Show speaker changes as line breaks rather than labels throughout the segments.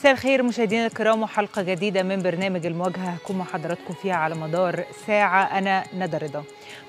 مساء الخير مشاهدينا الكرام وحلقة جديدة من برنامج المواجهة هكون مع حضراتكم فيها على مدار ساعة أنا ندى رضا.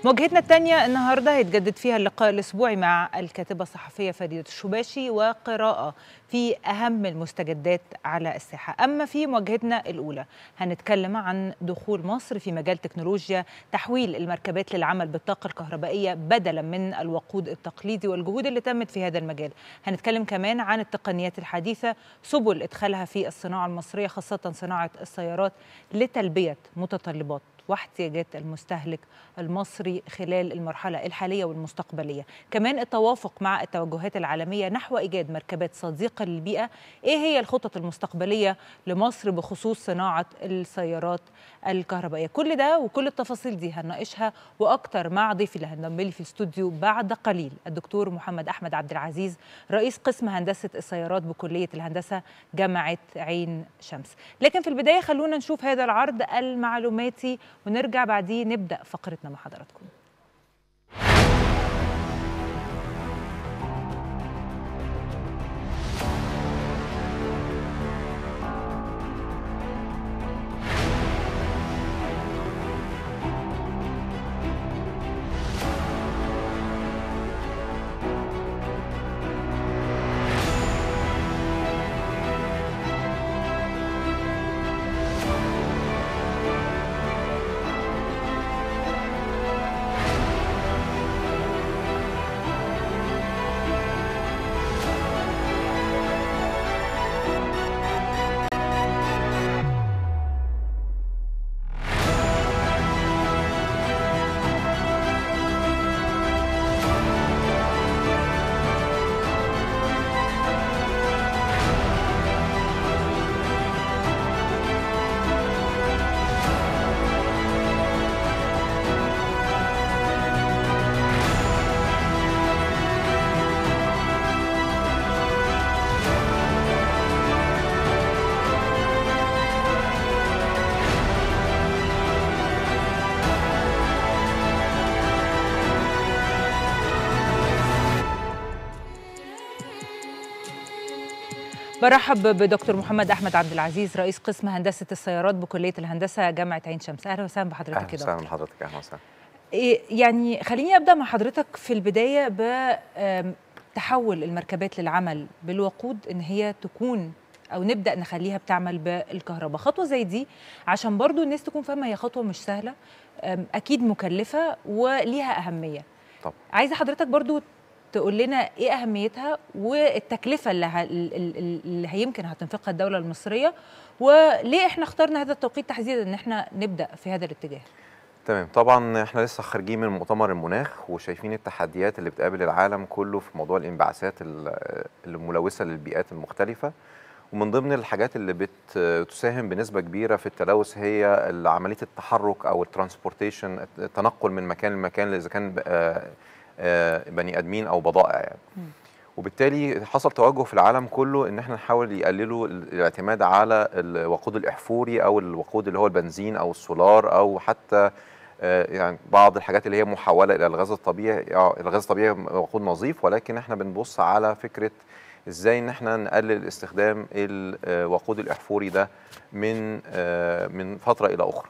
مواجهتنا الثانية النهاردة هيتجدد فيها اللقاء الأسبوعي مع الكاتبة الصحفية فريدة الشباشي وقراءة في أهم المستجدات على الساحة أما في مواجهتنا الأولى هنتكلم عن دخول مصر في مجال تكنولوجيا تحويل المركبات للعمل بالطاقة الكهربائية بدلا من الوقود التقليدي والجهود اللي تمت في هذا المجال هنتكلم كمان عن التقنيات الحديثة سبل إدخالها في الصناعة المصرية خاصة صناعة السيارات لتلبية متطلبات واحتياجات المستهلك المصري خلال المرحلة الحالية والمستقبلية كمان التوافق مع التوجهات العالمية نحو إيجاد مركبات صديقة للبيئة إيه هي الخطط المستقبلية لمصر بخصوص صناعة السيارات الكهربائية كل ده وكل التفاصيل دي هنناقشها وأكتر مع ضيفي اللي هنضم لي في الاستوديو بعد قليل الدكتور محمد أحمد عبد العزيز رئيس قسم هندسة السيارات بكلية الهندسة جامعة عين شمس لكن في البداية خلونا نشوف هذا العرض المعلوماتي ونرجع بعديه نبدأ فقرتنا مع حضراتكم برحب بدكتور محمد احمد عبد العزيز رئيس قسم هندسه السيارات بكليه الهندسه جامعه عين شمس اهلا وسهلا بحضرتك اهلا وسهلا
بحضرتك اهلا وسهلا
إيه، يعني خليني ابدا مع حضرتك في البدايه ب تحول المركبات للعمل بالوقود ان هي تكون او نبدا نخليها بتعمل بالكهرباء خطوه زي دي عشان برضو الناس تكون فاهمه هي خطوه مش سهله اكيد مكلفه وليها اهميه طب. عايزه حضرتك برضو تقول لنا ايه اهميتها والتكلفه اللي, ه... اللي هيمكن هتنفقها الدوله المصريه وليه احنا اخترنا هذا التوقيت تحديدا ان احنا نبدا في هذا الاتجاه
تمام طبعا احنا لسه خارجين من مؤتمر المناخ وشايفين التحديات اللي بتقابل العالم كله في موضوع الانبعاثات الملوثه للبيئات المختلفه ومن ضمن الحاجات اللي بتساهم بنسبه كبيره في التلوث هي عمليه التحرك او الترانسبورتيشن التنقل من مكان لمكان اذا كان آه، بني ادمين او بضائع يعني وبالتالي حصل توجه في العالم كله ان احنا نحاول يقللوا الاعتماد على الوقود الاحفوري او الوقود اللي هو البنزين او السولار او حتى آه، يعني بعض الحاجات اللي هي محوله الى الغاز الطبيعي آه، الغاز الطبيعي وقود نظيف ولكن احنا بنبص على فكره ازاي ان احنا نقلل استخدام الوقود الاحفوري ده من من فتره الى اخرى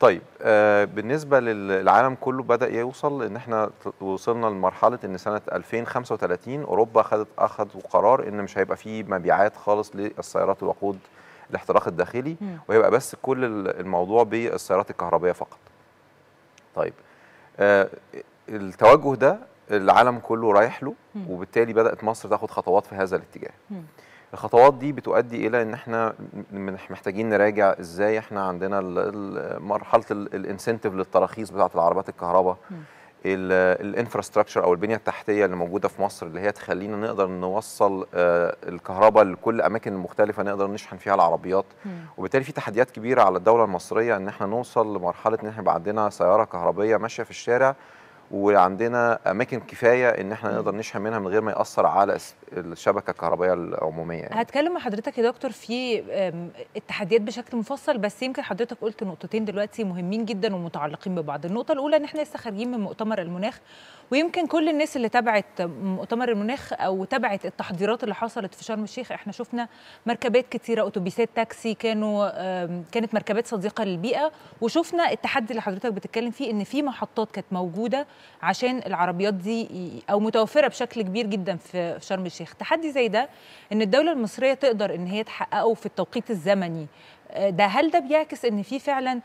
طيب آه بالنسبه للعالم كله بدا يوصل ان احنا وصلنا لمرحله ان سنه 2035 اوروبا خدت اخذ قرار ان مش هيبقى فيه مبيعات خالص للسيارات الوقود الاحتراق الداخلي وهيبقى بس كل الموضوع بالسيارات الكهربائيه فقط. طيب آه التوجه ده العالم كله رايح له وبالتالي بدات مصر تاخد خطوات في هذا الاتجاه. الخطوات دي بتؤدي الى ان احنا محتاجين نراجع ازاي احنا عندنا مرحله الانسنتيف للتراخيص بتاعه العربات الكهرباء الانفراستراكشر او البنيه التحتيه اللي موجوده في مصر اللي هي تخلينا نقدر نوصل الكهرباء لكل اماكن مختلفه نقدر نشحن فيها العربيات وبالتالي في تحديات كبيره على الدوله المصريه ان احنا نوصل لمرحله ان احنا يبقى عندنا سياره كهربيه ماشيه في الشارع وعندنا اماكن كفايه ان احنا نقدر نشحن منها من غير ما ياثر على الشبكه الكهربائيه العموميه يعني.
هتكلم مع حضرتك يا دكتور في التحديات بشكل مفصل بس يمكن حضرتك قلت نقطتين دلوقتي مهمين جدا ومتعلقين ببعض النقطه الاولى ان احنا لسه خارجين من مؤتمر المناخ ويمكن كل الناس اللي تابعت مؤتمر المناخ او تابعت التحضيرات اللي حصلت في شرم الشيخ احنا شفنا مركبات كتيره اتوبيسات تاكسي كانوا كانت مركبات صديقه للبيئه وشفنا التحدي اللي حضرتك بتتكلم فيه ان في محطات كانت موجوده عشان العربيات دي او متوفره بشكل كبير جدا في شرم الشيخ تحدي زي ده ان الدوله المصريه تقدر ان هي تحققه في التوقيت الزمني آه، ده هل ده بيعكس ان في فعلا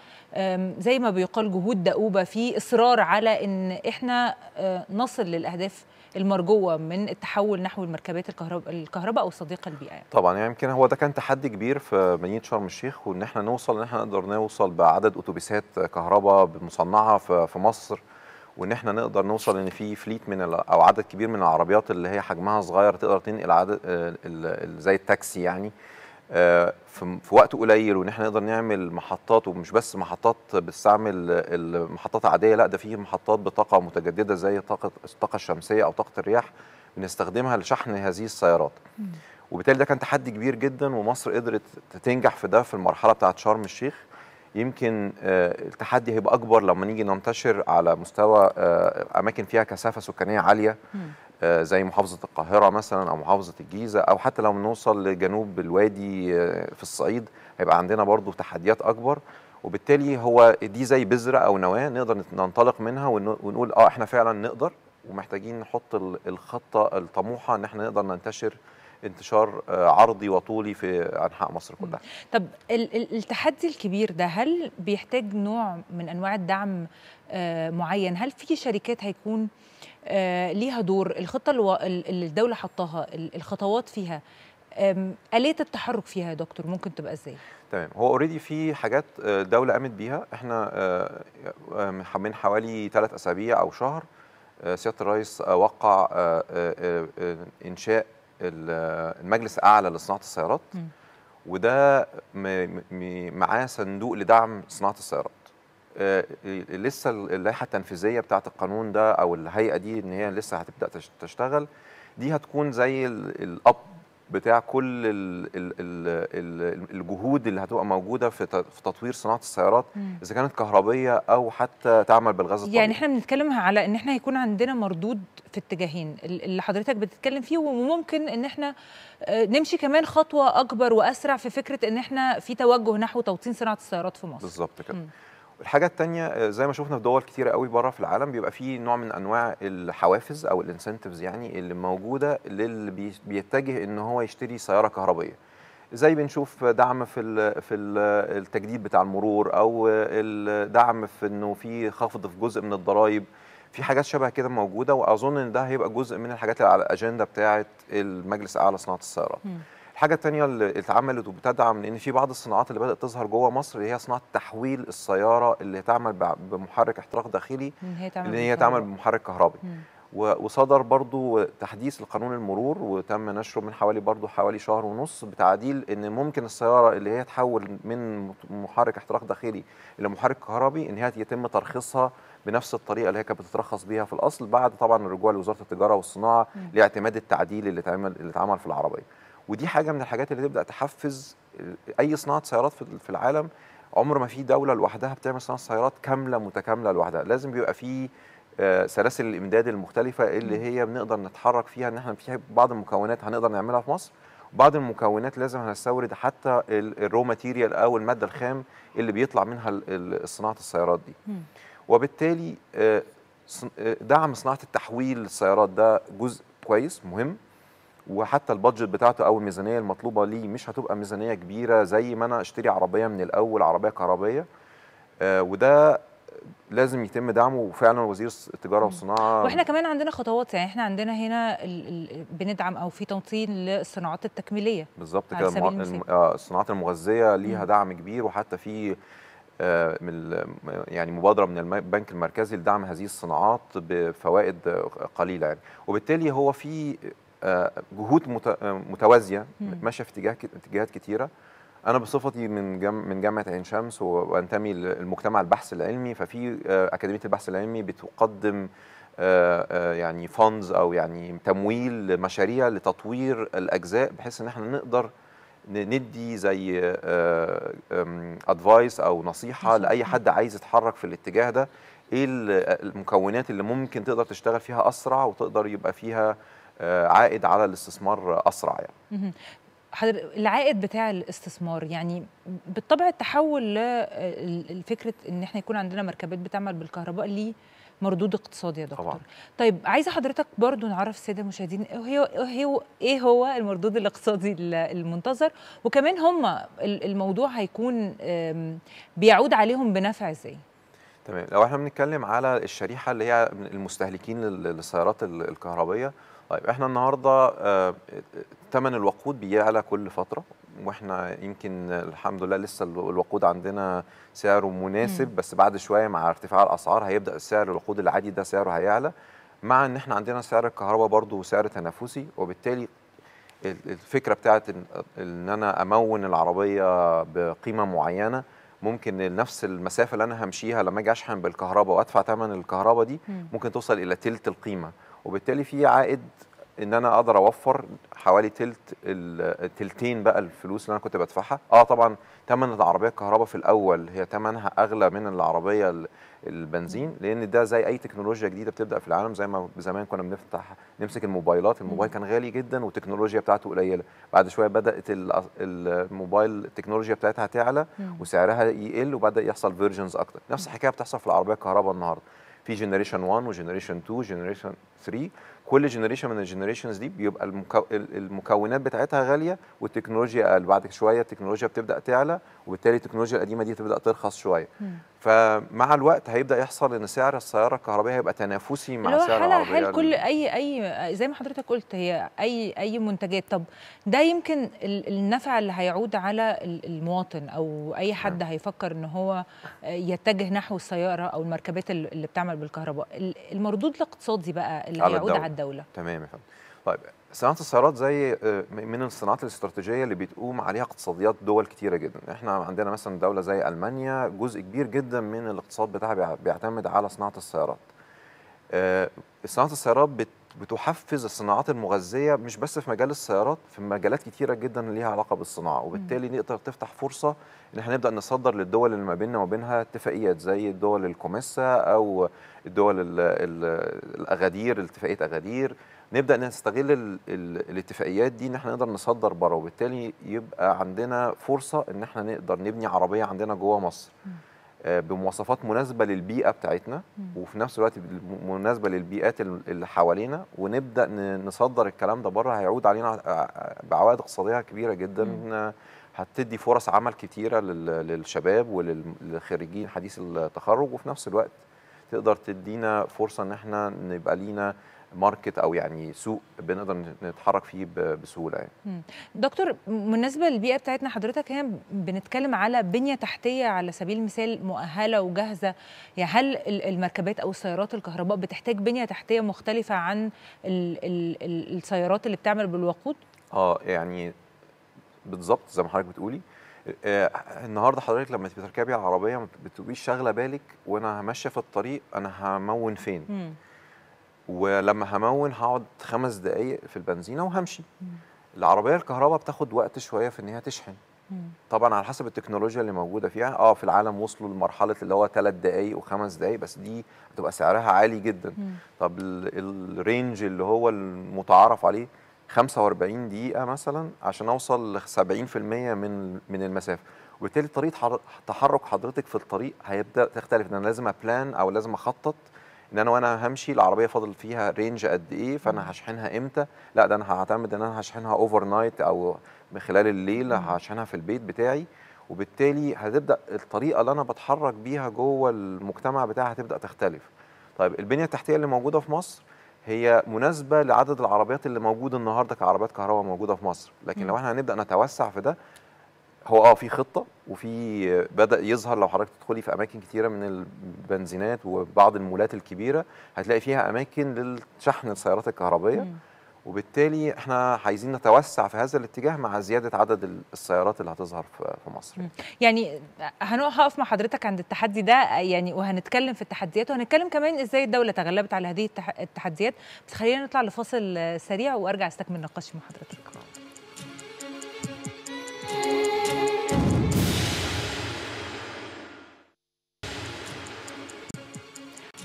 زي ما بيقال جهود دؤوبه في اصرار على ان احنا آه، نصل للاهداف المرجوه من التحول نحو المركبات الكهرباء الكهرباء او الصديقه للبيئه يعني.
طبعا يعني يمكن هو ده كان تحدي كبير في مدينه شرم الشيخ وان احنا نوصل ان احنا نقدر نوصل بعدد اتوبيسات كهرباء مصنعه في مصر وان احنا نقدر نوصل ان في فليت من او عدد كبير من العربيات اللي هي حجمها صغير تقدر تنقل عدد زي التاكسي يعني آه، في وقت قليل وان احنا نقدر نعمل محطات ومش بس محطات بتستعمل المحطات العاديه لا ده في محطات بطاقه متجدده زي طاقه الطاقه الشمسيه او طاقه الرياح بنستخدمها لشحن هذه السيارات وبالتالي ده كان تحدي كبير جدا ومصر قدرت تنجح في ده في المرحله بتاعه شرم الشيخ يمكن آه، التحدي هيبقى اكبر لما نيجي ننتشر على مستوى آه، اماكن فيها كثافه سكانيه عاليه آه، زي محافظه القاهره مثلا او محافظه الجيزه او حتى لو نوصل لجنوب الوادي في الصعيد هيبقى عندنا برضو تحديات اكبر وبالتالي هو دي زي بذره او نواه نقدر ننطلق منها ونقول اه احنا فعلا نقدر ومحتاجين نحط الخطه الطموحه ان احنا نقدر ننتشر انتشار آه، عرضي وطولي في انحاء مصر كلها
طب التحدي الكبير ده هل بيحتاج نوع من انواع الدعم آه، معين هل في شركات هيكون آه، ليها دور الخطه اللي الدوله حطاها الخطوات فيها آلية التحرك فيها يا دكتور ممكن تبقى ازاي؟
تمام هو اوريدي في حاجات الدولة قامت بيها احنا من حوالي ثلاث اسابيع او شهر سيادة الرئيس وقع إنشاء المجلس الاعلى لصناعه السيارات وده معاه صندوق لدعم صناعه السيارات آه، لسه اللائحه التنفيذيه بتاعه القانون ده او الهيئه دي ان هي لسه هتبدا تشتغل دي هتكون زي الاب بتاع كل الـ الـ الـ الجهود اللي هتبقى موجوده في تطوير صناعه السيارات اذا كانت كهربيه او حتى تعمل بالغاز الطبيعي يعني
احنا بنتكلم على ان احنا هيكون عندنا مردود في اتجاهين اللي حضرتك بتتكلم فيه وممكن ان احنا آه، نمشي كمان خطوه اكبر واسرع في فكره ان احنا في توجه نحو توطين صناعه السيارات في مصر
بالظبط كده الحاجه الثانيه آه، زي ما شفنا في دول كتيره قوي بره في العالم بيبقى في نوع من انواع الحوافز او الانسنتيفز يعني اللي موجوده للي بيتجه ان هو يشتري سياره كهربائيه زي بنشوف دعم في في التجديد بتاع المرور او الدعم في انه في خفض في جزء من الضرائب في حاجات شبه كده موجوده واظن ان ده هيبقى جزء من الحاجات اللي على الاجنده بتاعه المجلس الاعلى لصناعه السيارات الحاجه الثانيه اللي اتعملت وبتدعم لان في بعض الصناعات اللي بدات تظهر جوه مصر اللي هي صناعه تحويل السياره اللي تعمل بمحرك احتراق داخلي
اللي هي تعمل
بمحرك كهربي وصدر برضو تحديث لقانون المرور وتم نشره من حوالي برضو حوالي شهر ونص بتعديل ان ممكن السياره اللي هي تحول من محرك احتراق داخلي الى محرك كهربي ان هي يتم ترخيصها بنفس الطريقه اللي هي كانت بتترخص بيها في الاصل بعد طبعا الرجوع لوزاره التجاره والصناعه لاعتماد التعديل اللي اتعمل اللي اتعمل في العربيه ودي حاجه من الحاجات اللي تبدا تحفز اي صناعه سيارات في العالم عمر ما في دوله لوحدها بتعمل صناعه سيارات كامله متكامله لوحدها لازم بيبقى في آه، سلاسل الامداد المختلفه اللي هي بنقدر نتحرك فيها ان احنا في بعض المكونات هنقدر نعملها في مصر بعض المكونات لازم هنستورد حتى الرو ماتيريال او الماده الخام اللي بيطلع منها صناعه السيارات دي وبالتالي آه، آه، دعم صناعه التحويل للسيارات ده جزء كويس مهم وحتى البادجت بتاعته او الميزانيه المطلوبه ليه مش هتبقى ميزانيه كبيره زي ما انا اشتري عربيه من الاول عربيه كهربائيه آه وده لازم يتم دعمه وفعلا وزير التجاره والصناعه واحنا
كمان عندنا خطوات يعني احنا عندنا هنا ال ال بندعم او في تمطين للصناعات التكميليه
بالظبط كده الم... آه، الصناعات المغذيه ليها دعم كبير وحتى في آه، من يعني مبادره من البنك المركزي لدعم هذه الصناعات بفوائد قليله يعني وبالتالي هو في آه، جهود آه، متوازيه ماشيه في اتجاه اتجاهات كتيره انا بصفتي من جم... من جامعه عين شمس وانتمي للمجتمع البحث العلمي ففي آه، اكاديميه البحث العلمي بتقدم يعني فاندز او يعني تمويل لمشاريع لتطوير الاجزاء بحيث ان احنا نقدر ندي زي ادفايس او نصيحه لاي حد عايز يتحرك في الاتجاه ده ايه المكونات اللي ممكن تقدر تشتغل فيها اسرع وتقدر يبقى فيها آه، عائد على الاستثمار اسرع
يعني العائد بتاع الاستثمار يعني بالطبع التحول لفكره ان احنا يكون عندنا مركبات بتعمل بالكهرباء ليه مردود اقتصادي يا دكتور طبعا. طيب عايزه حضرتك برضو نعرف الساده المشاهدين ايه ايه هو المردود الاقتصادي المنتظر وكمان هم الموضوع هيكون بيعود عليهم بنفع ازاي
تمام لو احنا بنتكلم على الشريحه اللي هي المستهلكين للسيارات الكهربائيه طيب احنا النهارده ثمن آه، الوقود بيعلى كل فتره واحنا يمكن الحمد لله لسه الوقود عندنا سعره مناسب بس بعد شويه مع ارتفاع الاسعار هيبدا سعر الوقود العادي ده سعره هيعلى مع ان احنا عندنا سعر الكهرباء برضه سعر تنافسي وبالتالي الفكره بتاعت ان انا امون العربيه بقيمه معينه ممكن نفس المسافه اللي انا همشيها لما اجي اشحن بالكهرباء وادفع ثمن الكهرباء دي ممكن توصل الى ثلث القيمه وبالتالي في عائد ان انا اقدر اوفر حوالي تلت التلتين بقى الفلوس اللي انا كنت بدفعها اه طبعا ثمن العربيه الكهرباء في الاول هي ثمنها اغلى من العربيه البنزين لان ده زي اي تكنولوجيا جديده بتبدا في العالم زي ما زمان كنا بنفتح نمسك الموبايلات الموبايل كان غالي جدا والتكنولوجيا بتاعته قليله بعد شويه بدات الموبايل التكنولوجيا بتاعتها تعلى وسعرها يقل وبدا يحصل فيرجنز اكتر نفس الحكايه بتحصل في العربيه الكهرباء النهارده في جنريشن 1 وجنريشن 2 جنريشن 3 كل جنريشن من الجنريشنز دي بيبقى المكو... المكونات بتاعتها غاليه والتكنولوجيا اقل بعد شويه التكنولوجيا بتبدا تعلى وبالتالي التكنولوجيا القديمه دي تبدا ترخص شويه فمع الوقت هيبدا يحصل ان سعر السياره الكهربائيه هيبقى تنافسي مع سعر العربيه هل كل
اي اي زي ما حضرتك قلت هي اي اي منتجات طب ده يمكن النفع اللي هيعود على المواطن او اي نعم. حد م. هيفكر ان هو يتجه نحو السياره او المركبات اللي بتعمل بالكهرباء المردود الاقتصادي بقى اللي هيعود على الدوله
تمام يا فندم طيب صناعه السيارات زي آه، من الصناعات الاستراتيجيه اللي بتقوم عليها اقتصاديات دول كتيره جدا احنا عندنا مثلا دوله زي المانيا جزء كبير جدا من الاقتصاد بتاعها بيعتمد على صناعه السيارات آه، صناعه السيارات بتحفز الصناعات المغذيه مش بس في مجال السيارات في مجالات كتيره جدا ليها علاقه بالصناعه وبالتالي نقدر تفتح فرصه ان احنا نبدا نصدر للدول اللي ما بيننا وما بينها اتفاقيات زي الدول الكوميسا او الدول الـ الـ الاغادير اتفاقيه اغادير نبدا نستغل الاتفاقيات دي ان احنا نقدر نصدر بره وبالتالي يبقى عندنا فرصه ان احنا نقدر نبني عربيه عندنا جوه مصر آه، بمواصفات مناسبه للبيئه بتاعتنا وفي نفس الوقت مناسبه للبيئات اللي حوالينا ونبدا نصدر الكلام ده بره هيعود علينا آه، آه، بعوائد اقتصاديه كبيره جدا هتدي فرص عمل كتيره للشباب وللخريجين حديث التخرج وفي نفس الوقت تقدر تدينا فرصه ان احنا نبقى لينا ماركت او يعني سوق بنقدر نتحرك فيه بسهوله
يعني. دكتور بالنسبه للبيئه بتاعتنا حضرتك هنا بنتكلم على بنيه تحتيه على سبيل المثال مؤهله وجاهزه يعني هل المركبات او السيارات الكهرباء بتحتاج بنيه تحتيه مختلفه عن السيارات اللي بتعمل بالوقود؟
اه يعني بالظبط زي ما حضرتك بتقولي آه النهارده حضرتك لما بتركبي عربيه ما بتبقيش شاغله بالك وانا ماشيه في الطريق انا همون فين؟ مم. ولما همون هقعد خمس دقايق في البنزينه وهمشي مم. العربيه الكهرباء بتاخد وقت شويه في ان هي تشحن مم. طبعا على حسب التكنولوجيا اللي موجوده فيها اه في العالم وصلوا لمرحله اللي هو ثلاث دقائق وخمس دقائق بس دي هتبقى سعرها عالي جدا مم. طب الرينج اللي هو المتعارف عليه 45 دقيقه مثلا عشان اوصل ل 70% من من المسافه وبالتالي طريقه تحرك حضرتك في الطريق هيبدا تختلف انا لازم ابلان او لازم اخطط ان انا وانا همشي العربيه فاضل فيها رينج قد ايه فانا هشحنها امتى لا ده انا هعتمد ان انا هشحنها اوفر نايت او خلال الليل هشحنها في البيت بتاعي وبالتالي هتبدا الطريقه اللي انا بتحرك بيها جوه المجتمع بتاعي هتبدا تختلف طيب البنيه التحتيه اللي موجوده في مصر هي مناسبه لعدد العربيات اللي موجوده النهارده كعربيات كهرباء موجوده في مصر لكن لو احنا هنبدا نتوسع في ده هو اه في خطه وفي بدا يظهر لو حضرتك تدخلي في اماكن كثيره من البنزينات وبعض المولات الكبيره هتلاقي فيها اماكن للشحن السيارات الكهربائيه مم. وبالتالي احنا عايزين نتوسع في هذا الاتجاه مع زياده عدد السيارات اللي هتظهر في مصر
يعني هنقف مع حضرتك عند التحدي ده يعني وهنتكلم في التحديات وهنتكلم كمان ازاي الدوله تغلبت على هذه التحديات بس خلينا نطلع لفاصل سريع وارجع استكمل نقاشي مع حضرتك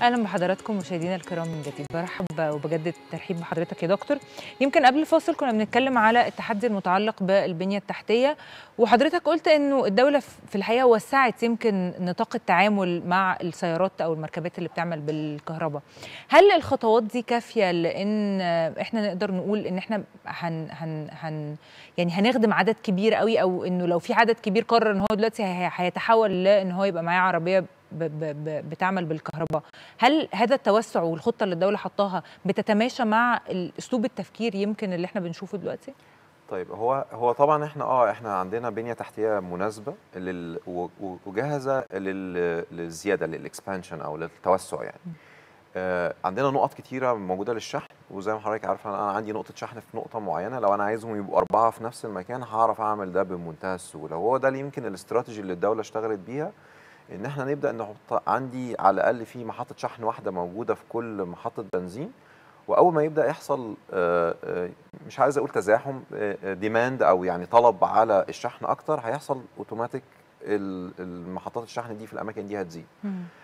اهلا بحضراتكم مشاهدينا الكرام من جديد برحب وبجدد الترحيب بحضرتك يا دكتور يمكن قبل الفاصل كنا بنتكلم على التحدي المتعلق بالبنيه التحتيه وحضرتك قلت انه الدوله في الحقيقه وسعت يمكن نطاق التعامل مع السيارات او المركبات اللي بتعمل بالكهرباء هل الخطوات دي كافيه لان احنا نقدر نقول ان احنا هن هن هن يعني هنخدم عدد كبير قوي او انه لو في عدد كبير قرر ان هو دلوقتي هيتحول لان هو يبقى معاه عربيه بتعمل بالكهرباء هل هذا التوسع والخطه اللي الدوله حطاها بتتماشى مع اسلوب التفكير يمكن اللي احنا بنشوفه دلوقتي
طيب هو هو طبعا احنا اه احنا عندنا بنيه تحتيه مناسبه لل وجاهزه للزياده للاكسبانشن او للتوسع يعني آه عندنا نقط كتيره موجوده للشحن وزي ما حضرتك عارفه انا عندي نقطه شحن في نقطه معينه لو انا عايزهم يبقوا اربعه في نفس المكان هعرف اعمل ده بمنتهى السهوله وهو ده اللي يمكن الاستراتيجي اللي الدوله اشتغلت بيها ان احنا نبدا نحط عندي على الاقل في محطه شحن واحده موجوده في كل محطه بنزين واول ما يبدا يحصل آه، آه، مش عايز اقول تزاحم ديماند آه، او يعني طلب على الشحن اكتر هيحصل اوتوماتيك المحطات الشحن دي في الاماكن دي هتزيد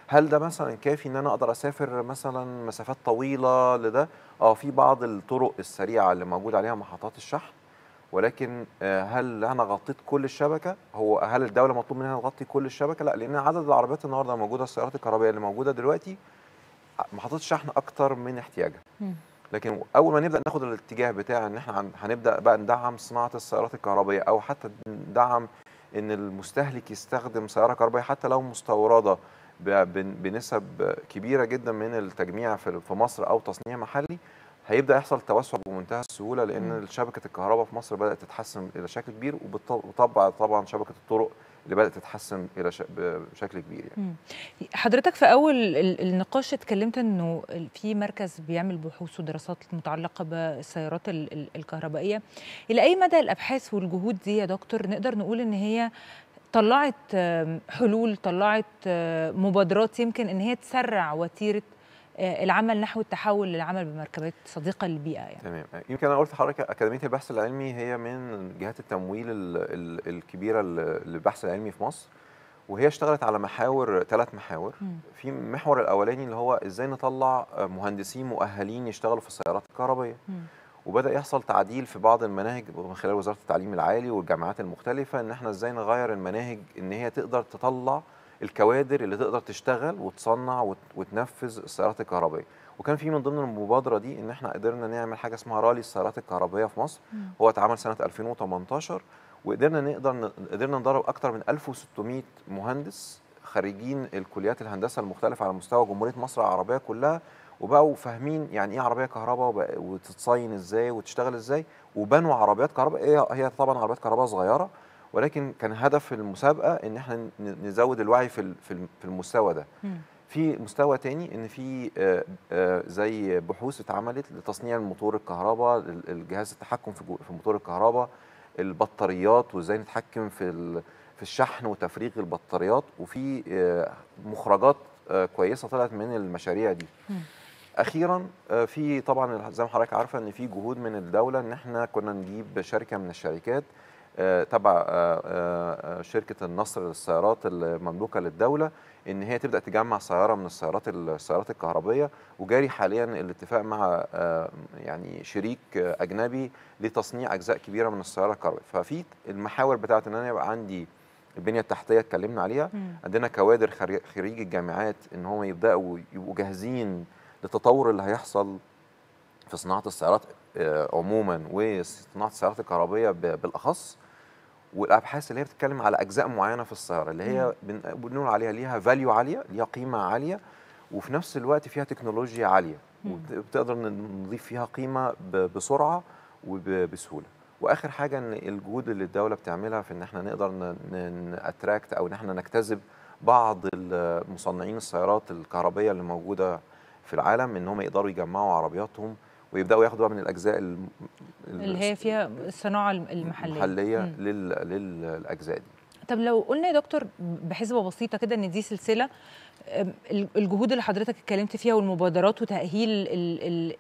هل ده مثلا كافي ان انا اقدر اسافر مثلا مسافات طويله لده اه في بعض الطرق السريعه اللي موجود عليها محطات الشحن ولكن آه، هل انا غطيت كل الشبكه هو هل الدوله مطلوب منها تغطي كل الشبكه لا لان عدد العربيات النهارده الموجوده السيارات الكهربائيه اللي موجوده دلوقتي محطات الشحن اكتر من احتياجها لكن اول ما نبدا ناخد الاتجاه بتاع ان احنا هنبدا بقى ندعم صناعه السيارات الكهربائيه او حتى ندعم ان المستهلك يستخدم سياره كهربائيه حتى لو مستورده بنسب كبيره جدا من التجميع في مصر او تصنيع محلي هيبدا يحصل توسع بمنتهى السهوله لان شبكه الكهرباء في مصر بدات تتحسن الى شكل كبير وبالطبع طبعا شبكه الطرق اللي بدات تتحسن الى بشكل كبير
يعني. حضرتك في اول النقاش اتكلمت انه في مركز بيعمل بحوث ودراسات متعلقه بالسيارات الكهربائيه الى اي مدى الابحاث والجهود دي يا دكتور نقدر نقول ان هي طلعت حلول طلعت مبادرات يمكن ان هي تسرع وتيره آه، العمل نحو التحول للعمل بمركبات صديقه للبيئه يعني
تمام آه، يمكن انا قلت لحضرتك اكاديميه البحث العلمي هي من جهات التمويل الكبيره للبحث العلمي في مصر وهي اشتغلت على محاور ثلاث محاور في المحور الاولاني اللي هو ازاي نطلع آه، مهندسين مؤهلين يشتغلوا في السيارات الكهربائيه وبدا يحصل تعديل في بعض المناهج من خلال وزاره التعليم العالي والجامعات المختلفه ان احنا ازاي نغير المناهج ان هي تقدر تطلع الكوادر اللي تقدر تشتغل وتصنع وتنفذ السيارات الكهربائيه وكان في من ضمن المبادره دي ان احنا قدرنا نعمل حاجه اسمها رالي السيارات الكهربائيه في مصر مم. هو اتعمل سنه 2018 وقدرنا نقدر قدرنا ندرب اكتر من 1600 مهندس خريجين الكليات الهندسه المختلفه على مستوى جمهوريه مصر العربيه كلها وبقوا فاهمين يعني ايه عربيه كهرباء وتتصين ازاي وتشتغل ازاي وبنوا عربيات كهرباء هي طبعا عربيات كهرباء صغيره ولكن كان هدف المسابقه ان احنا نزود الوعي في في المستوى ده في مستوى تاني ان في آه، آه، زي بحوث اتعملت لتصنيع الموتور الكهرباء الجهاز التحكم في موتور الكهرباء البطاريات وازاي نتحكم في في الشحن وتفريغ البطاريات وفي آه، مخرجات كويسه طلعت من المشاريع دي اخيرا في طبعا زي ما حضرتك عارفه ان في جهود من الدوله ان احنا كنا نجيب شركه من الشركات آه، تبع آه، آه، شركه النصر للسيارات المملوكه للدوله ان هي تبدا تجمع سياره من السيارات السيارات الكهربيه وجاري حاليا الاتفاق مع يعني شريك اجنبي لتصنيع اجزاء كبيره من السياره الكهربائيه ففي المحاور بتاعه ان انا يبقى عندي البنيه التحتيه اتكلمنا عليها مم. عندنا كوادر خريج الجامعات ان هم يبداوا يبقوا جاهزين للتطور اللي هيحصل في صناعه السيارات عموما وصناعه السيارات الكهربائيه بالاخص والابحاث اللي هي بتتكلم على اجزاء معينه في السياره اللي هي بنقول عليها ليها فاليو عاليه ليها قيمه عاليه وفي نفس الوقت فيها تكنولوجيا عاليه وبتقدر نضيف فيها قيمه بسرعه وبسهوله واخر حاجه ان الجهود اللي الدوله بتعملها في ان احنا نقدر ناتراكت او ان احنا نجتذب بعض المصنعين السيارات الكهربائيه اللي موجوده في العالم ان هم يقدروا يجمعوا عربياتهم ويبداوا ياخدوا من الاجزاء اللي هي
فيها الصناعه المحليه المحليه
لل... للاجزاء دي
طب لو قلنا يا دكتور بحسبه بسيطه كده ان دي سلسله الجهود اللي حضرتك اتكلمت فيها والمبادرات وتاهيل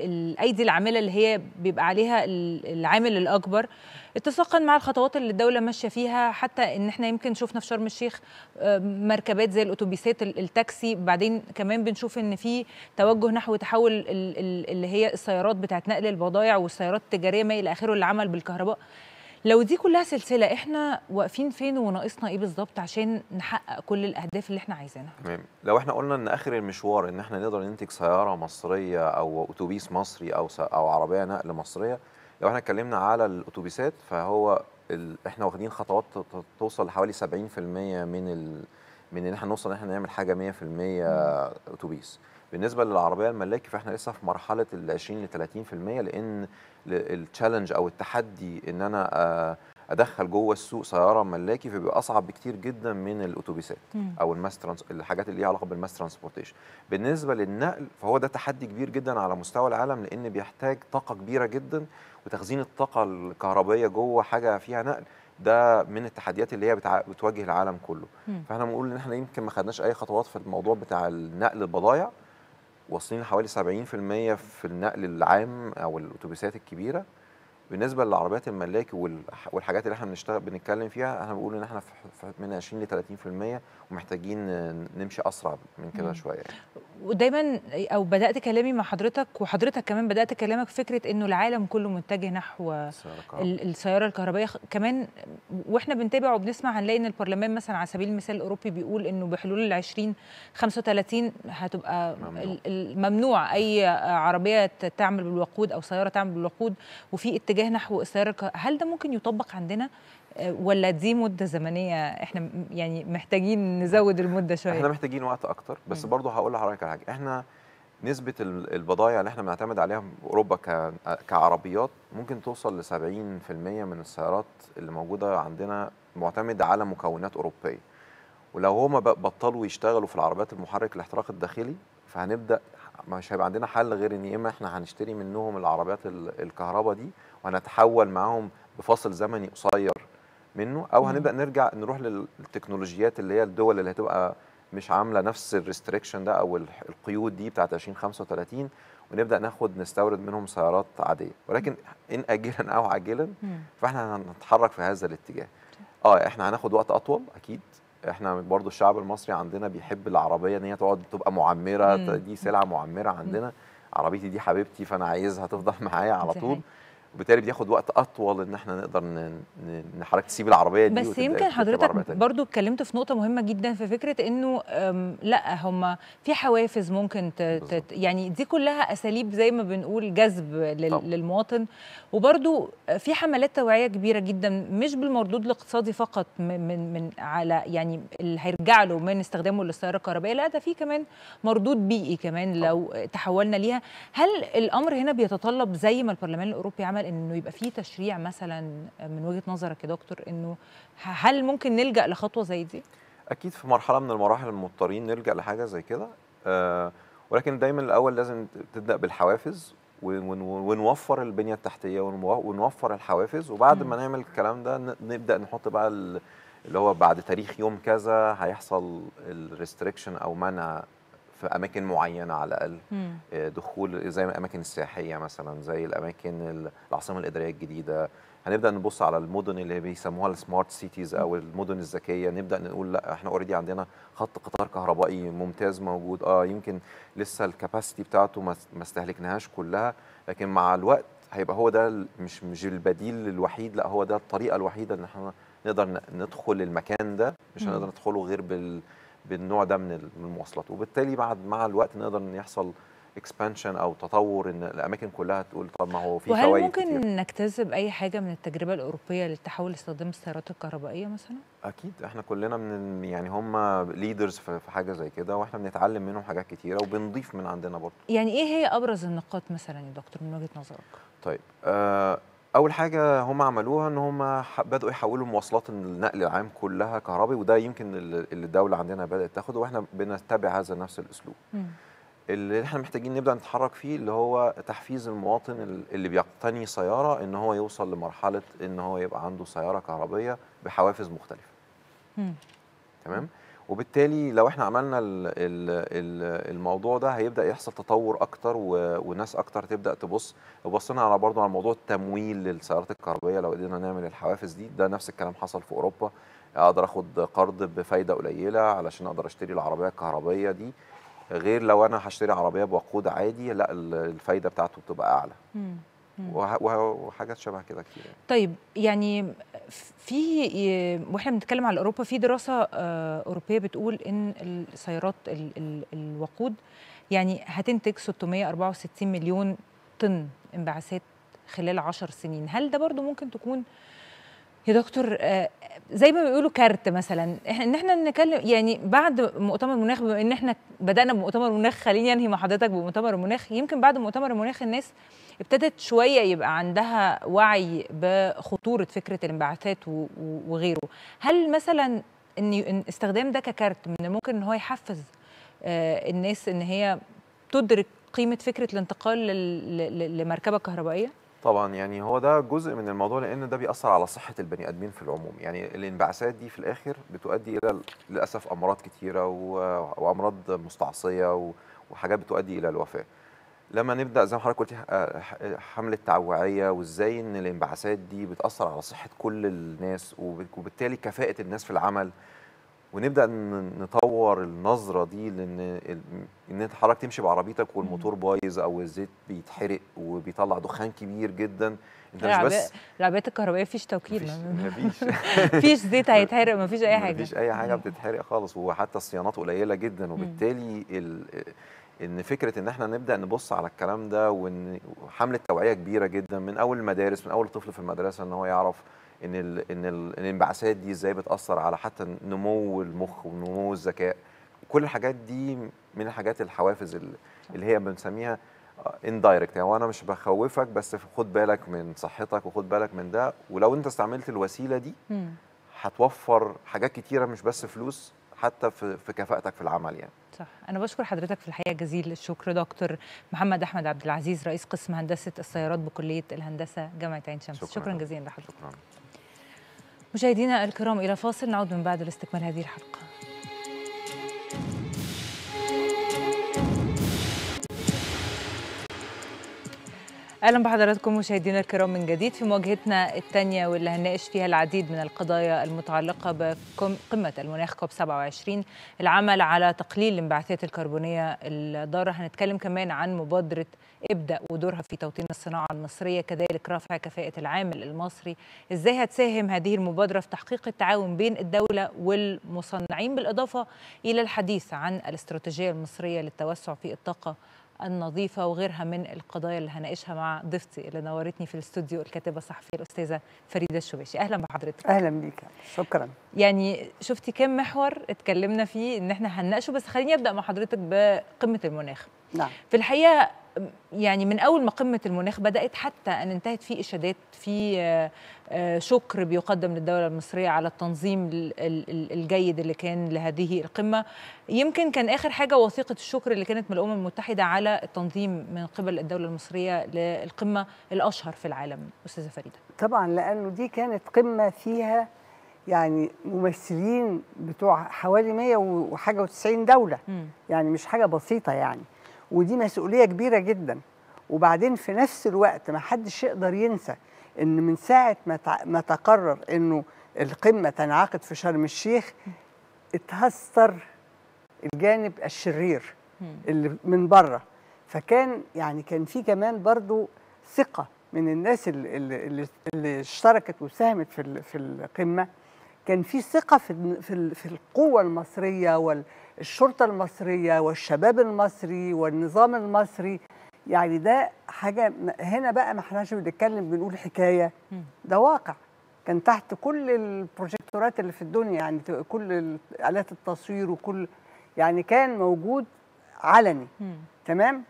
الايدي العامله اللي هي بيبقى عليها العامل الاكبر اتساقا مع الخطوات اللي الدوله ماشيه فيها حتى ان احنا يمكن شفنا في شرم الشيخ آه، مركبات زي الاتوبيسات التاكسي بعدين كمان بنشوف ان في توجه نحو تحول اللي هي السيارات بتاعت نقل البضائع والسيارات التجاريه ما الى اخره اللي عمل بالكهرباء لو دي كلها سلسله احنا واقفين فين وناقصنا ايه بالظبط عشان نحقق كل الاهداف اللي احنا عايزينها
تمام لو احنا قلنا ان اخر المشوار ان احنا نقدر ننتج سياره مصريه او اتوبيس مصري او او عربيه نقل مصريه لو احنا اتكلمنا على الاتوبيسات فهو ال... احنا واخدين خطوات توصل لحوالي 70% من ال... من ان احنا نوصل ان احنا نعمل حاجه 100% اتوبيس بالنسبه للعربيه الملاكي فاحنا لسه في مرحله ال 20 ل 30% لان التشالنج او التحدي ان انا آه، ادخل جوه السوق سياره ملاكي فبيبقى اصعب بكتير جدا من الاتوبيسات او الماس ترانس الحاجات اللي ليها علاقه بالماس ترانسبورتيشن بالنسبه للنقل فهو ده تحدي كبير جدا على مستوى العالم لان بيحتاج طاقه كبيره جدا وتخزين الطاقه الكهربائيه جوه حاجه فيها نقل ده من التحديات اللي هي بتع... بتواجه العالم كله فاحنا بنقول ان احنا يمكن ما خدناش اي خطوات في الموضوع بتاع النقل البضايع واصلين لحوالي 70% في النقل العام او الاتوبيسات الكبيره بالنسبه للعربيات الملاكي والحاجات اللي احنا بنشتغل بنتكلم فيها احنا بنقول ان احنا من 20 ل 30% ومحتاجين نمشي اسرع من كده شويه يعني.
ودايما او بدات كلامي مع حضرتك وحضرتك كمان بدات كلامك فكره انه العالم كله متجه نحو السياره الكهربائيه كمان واحنا بنتابع وبنسمع هنلاقي ان البرلمان مثلا على سبيل المثال الاوروبي بيقول انه بحلول ال 20 35 هتبقى ممنوع. ممنوع اي عربيه تعمل بالوقود او سياره تعمل بالوقود وفي اتجاه نحو السياره هل ده ممكن يطبق عندنا ولا دي مده زمنيه احنا يعني محتاجين نزود المده شويه احنا
محتاجين وقت اكتر بس برضه هقول لحضرتك على حاجه احنا نسبة البضائع اللي احنا بنعتمد عليها في اوروبا كعربيات ممكن توصل ل 70% من السيارات اللي موجودة عندنا معتمدة على مكونات اوروبية. ولو هما بطلوا يشتغلوا في العربيات المحرك الاحتراق الداخلي فهنبدا مش هيبقى عندنا حل غير ان يا اما احنا هنشتري منهم العربيات الكهرباء دي وهنتحول معاهم بفاصل زمني قصير منه او هنبدا نرجع نروح للتكنولوجيات اللي هي الدول اللي هتبقى مش عامله نفس الريستريكشن ده او القيود دي بتاعت 2035 ونبدا ناخد نستورد منهم سيارات عاديه ولكن ان اجلا او عاجلا فاحنا هنتحرك في هذا الاتجاه طيب. اه احنا هناخد وقت اطول اكيد احنا برضو الشعب المصري عندنا بيحب العربيه ان هي تقعد تبقى معمره دي سلعه معمره عندنا عربيتي دي حبيبتي فانا عايزها تفضل معايا على طول وبالتالي بياخد وقت اطول ان احنا نقدر نحرك تسيب العربيه دي بس يمكن حضرتك
برضو اتكلمت في نقطه مهمه جدا في فكره انه لا هم في حوافز ممكن يعني دي كلها اساليب زي ما بنقول جذب للمواطن وبرضو في حملات توعيه كبيره جدا مش بالمردود الاقتصادي فقط من من على يعني اللي هيرجع له من استخدامه للسياره الكهربائيه لا ده في كمان مردود بيئي كمان لو تحولنا ليها هل الامر هنا بيتطلب زي ما البرلمان الاوروبي عمل العمل انه يبقى فيه تشريع مثلا من وجهه نظرك يا دكتور انه هل ممكن نلجا لخطوه زي دي؟
اكيد في مرحله من المراحل مضطرين نلجا لحاجه زي كده أه ولكن دايما الاول لازم تبدا بالحوافز ونوفر البنيه التحتيه ونوفر الحوافز وبعد ما نعمل الكلام ده نبدا نحط بقى اللي هو بعد تاريخ يوم كذا هيحصل الريستريكشن او منع في اماكن معينه على الاقل آه، دخول زي الاماكن السياحيه مثلا زي الاماكن العاصمه الاداريه الجديده هنبدا نبص على المدن اللي بيسموها السمارت سيتيز او المدن الذكيه نبدا نقول لا احنا اوريدي عندنا خط قطار كهربائي ممتاز موجود اه يمكن لسه الكاباسيتي بتاعته ما استهلكناهاش كلها لكن مع الوقت هيبقى هو ده مش مش البديل الوحيد لا هو ده الطريقه الوحيده ان احنا نقدر ندخل المكان ده مش هنقدر ندخله غير بال بالنوع ده من المواصلات وبالتالي بعد مع الوقت نقدر ان يحصل اكسبانشن او تطور ان الاماكن كلها تقول طب ما هو في فوائد وهل ممكن
كتير. نكتسب اي حاجه من التجربه الاوروبيه للتحول لاستخدام السيارات الكهربائيه مثلا؟
اكيد احنا كلنا من يعني هم ليدرز في حاجه زي كده واحنا بنتعلم منهم حاجات كتيره وبنضيف من عندنا برضه.
يعني ايه هي ابرز النقاط مثلا يا دكتور من وجهه نظرك؟
طيب آه اول حاجه هم عملوها ان هم بداوا يحولوا مواصلات النقل العام كلها كهربي وده يمكن اللي الدوله عندنا بدات تاخده واحنا بنتبع هذا نفس الاسلوب اللي احنا محتاجين نبدا نتحرك فيه اللي هو تحفيز المواطن اللي بيقتني سياره ان هو يوصل لمرحله ان هو يبقى عنده سياره كهربيه بحوافز مختلفه تمام وبالتالي لو احنا عملنا الموضوع ده هيبدا يحصل تطور اكتر وناس اكتر تبدا تبص بصينا على برضه على موضوع التمويل للسيارات الكهربائيه لو قدرنا نعمل الحوافز دي ده نفس الكلام حصل في اوروبا اقدر اخد قرض بفايده قليله علشان اقدر اشتري العربيه الكهربائيه دي غير لو انا هشتري عربيه بوقود عادي لا الفايده بتاعته بتبقى اعلى وحاجات شبه كده كتير يعني.
طيب يعني في واحنا بنتكلم على اوروبا في دراسه آه، اوروبيه بتقول ان السيارات الوقود يعني هتنتج 664 مليون طن انبعاثات خلال 10 سنين هل ده برضو ممكن تكون يا دكتور آه، زي ما بيقولوا كارت مثلا احنا ان احنا نتكلم يعني بعد مؤتمر المناخ بما ان احنا بدانا بمؤتمر المناخ خليني انهي مع حضرتك بمؤتمر المناخ يمكن بعد مؤتمر المناخ الناس ابتدت شويه يبقى عندها وعي بخطوره فكره الانبعاثات وغيره هل مثلا ان استخدام ده ككارت من الممكن ان هو يحفز آه، الناس ان هي تدرك قيمه فكره الانتقال لمركبه كهربائيه؟
طبعا يعني هو ده جزء من الموضوع لان ده بيأثر على صحه البني ادمين في العموم يعني الانبعاثات دي في الاخر بتؤدي الى للاسف امراض كتيره وامراض مستعصيه وحاجات بتؤدي الى الوفاه لما نبدا زي ما حضرتك قلت آه، حمله توعيه وازاي ان الانبعاثات دي بتاثر على صحه كل الناس وبالتالي كفاءه الناس في العمل ونبدا نطور النظره دي لان ان انت حضرتك تمشي بعربيتك والموتور بايظ او الزيت بيتحرق وبيطلع دخان كبير جدا انت مش بس
العربيات الكهربائيه مفيش توكيل مفيش مفيش زيت هيتحرق مفيش اي حاجه مفيش
اي حاجه بتتحرق خالص وحتى الصيانات قليله جدا وبالتالي ال... ان فكره ان احنا نبدا نبص على الكلام ده وان حمله توعيه كبيره جدا من اول المدارس من اول طفل في المدرسه ان هو يعرف ان الـ ان الـ الانبعاثات دي ازاي بتاثر على حتى نمو المخ ونمو الذكاء كل الحاجات دي من الحاجات الحوافز اللي هي بنسميها اندايركت يعني وانا مش بخوفك بس خد بالك من صحتك وخد بالك من ده ولو انت استعملت الوسيله دي هتوفر حاجات كتيره مش بس فلوس حتى في, في كفاءتك في العمل يعني
صح انا بشكر حضرتك في الحقيقه جزيل الشكر دكتور محمد احمد عبد العزيز رئيس قسم هندسه السيارات بكليه الهندسه جامعه عين شمس شكرا, شكرا جزيلا لحضرتك شكرا. مشاهدينا الكرام إلى فاصل نعود من بعد لاستكمال هذه الحلقة اهلا بحضراتكم مشاهدينا الكرام من جديد في مواجهتنا الثانيه واللي هنناقش فيها العديد من القضايا المتعلقه بقمه المناخ كوب 27 العمل على تقليل الانبعاثات الكربونيه الضاره هنتكلم كمان عن مبادره ابدا ودورها في توطين الصناعه المصريه كذلك رفع كفاءه العامل المصري ازاي هتساهم هذه المبادره في تحقيق التعاون بين الدوله والمصنعين بالاضافه الى الحديث عن الاستراتيجيه المصريه للتوسع في الطاقه النظيفه وغيرها من القضايا اللي هناقشها مع ضيفتي اللي نورتني في الاستوديو الكاتبه الصحفيه الاستاذه فريده الشباشي اهلا بحضرتك اهلا بيك شكرا يعني شفتي كم محور اتكلمنا فيه ان احنا هنناقشه بس خليني ابدا مع حضرتك بقمه المناخ نعم في الحقيقه يعني من اول ما قمه المناخ بدات حتى ان انتهت في اشادات في آه، آه، شكر بيقدم للدوله المصريه على التنظيم الجيد اللي كان لهذه القمه يمكن كان اخر حاجه وثيقه الشكر اللي كانت من الامم المتحده على التنظيم من قبل الدوله المصريه للقمه الاشهر في العالم استاذه فريده
طبعا لانه دي كانت قمه فيها يعني ممثلين بتوع حوالي 100 وحاجه و90 دوله م. يعني مش حاجه بسيطه يعني ودي مسؤوليه كبيره جدا وبعدين في نفس الوقت ما حدش يقدر ينسى ان من ساعه ما ما تقرر انه القمه تنعقد في شرم الشيخ اتهستر الجانب الشرير اللي من بره فكان يعني كان في كمان برضو ثقه من الناس اللي, اللي اشتركت وساهمت في في القمه كان في ثقه في في القوه المصريه وال الشرطة المصرية والشباب المصري والنظام المصري يعني ده حاجة هنا بقى ما احناش بنتكلم بنقول حكاية ده واقع كان تحت كل البروجيكتورات اللي في الدنيا يعني كل آلات التصوير وكل يعني كان موجود علني تمام